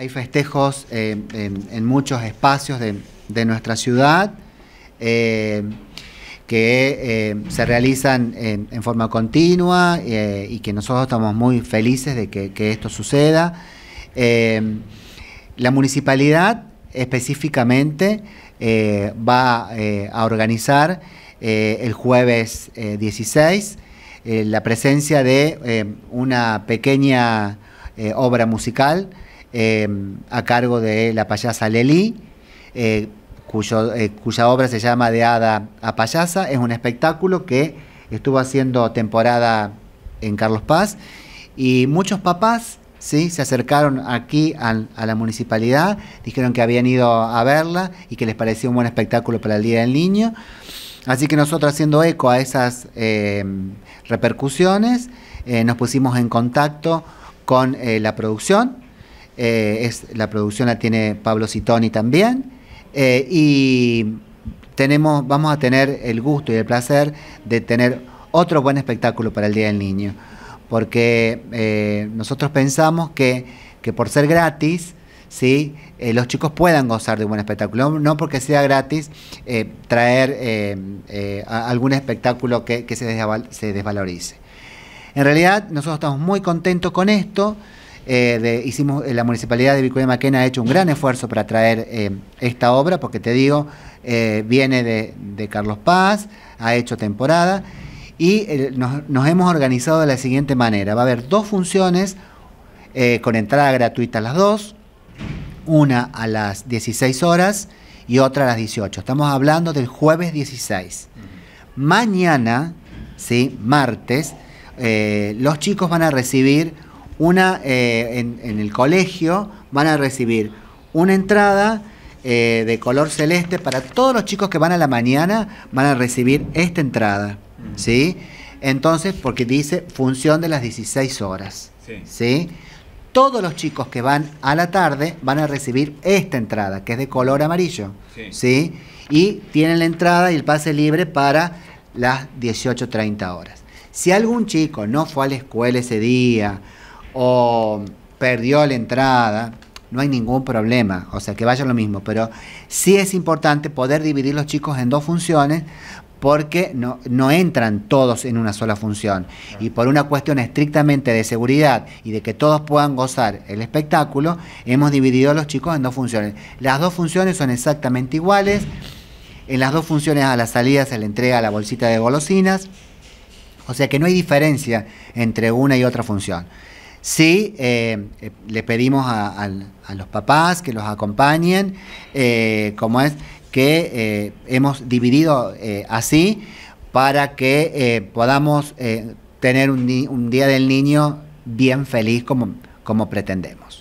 Hay festejos eh, en, muchos espacios de, nuestra ciudad eh, que eh, se realizan en, forma continua y que nosotros estamos muy felices de que esto suceda. la municipalidad específicamente va a organizar el jueves 16 la presencia de una pequeña obra musical Em, a cargo de la payasa Lelí, eh, eh, cuya obra se llama De Hada a Payasa. Es un espectáculo que estuvo haciendo temporada en Carlos Paz y muchos papás ¿sí? se acercaron aquí a, la municipalidad, dijeron que habían ido a verla y que les parecía un buen espectáculo para el Día del Niño. Así que nosotros haciendo eco a esas em, repercusiones, eh, nos pusimos en contacto con la producción eh, es, la producción la tiene Pablo Citoni también. Eh, y tenemos, vamos a tener el gusto y el placer de tener otro buen espectáculo para el Día del Niño. Porque eh, nosotros pensamos que, por ser gratis, ¿sí? los chicos puedan gozar de un buen espectáculo. No porque sea gratis traer algún espectáculo que, se, se desvalorice. En realidad, nosotros estamos muy contentos con esto. Eh, eh, la municipalidad de Vicuña Maquena ha hecho un gran esfuerzo para traer eh, esta obra, porque te digo, viene de, Carlos Paz, ha hecho temporada, y nos, hemos organizado de la siguiente manera. Va a haber dos funciones, con entrada gratuita a las dos, una a las 16 horas y otra a las 18. Estamos hablando del jueves 16. Mañana, ¿sí? martes, los chicos van a recibir una, eh, en, el colegio van a recibir una entrada eh, de color celeste para todos los chicos que van a la mañana, van a recibir esta entrada, mm. ¿sí? Entonces, porque dice función de las 16 horas, ¿sí? todos los chicos que van a la tarde van a recibir esta entrada, que es de color amarillo. Sí. Y tienen la entrada y el pase libre para las 18.30 horas. Si algún chico no fue a la escuela ese día o perdió la entrada, no hay ningún problema, o sea, que vaya lo mismo, pero sí es importante poder dividir los chicos en dos funciones porque no, entran todos en una sola función. Y por una cuestión estrictamente de seguridad y de que todos puedan gozar el espectáculo, hemos dividido a los chicos en dos funciones. Las dos funciones son exactamente iguales. En las dos funciones a la salida se le entrega la bolsita de golosinas. O sea que no hay diferencia entre una y otra función. Sí, eh, eh, le pedimos a, los papás que los acompañen, eh, como es que hemos dividido así para que podamos tener un, Día del Niño bien feliz como pretendemos.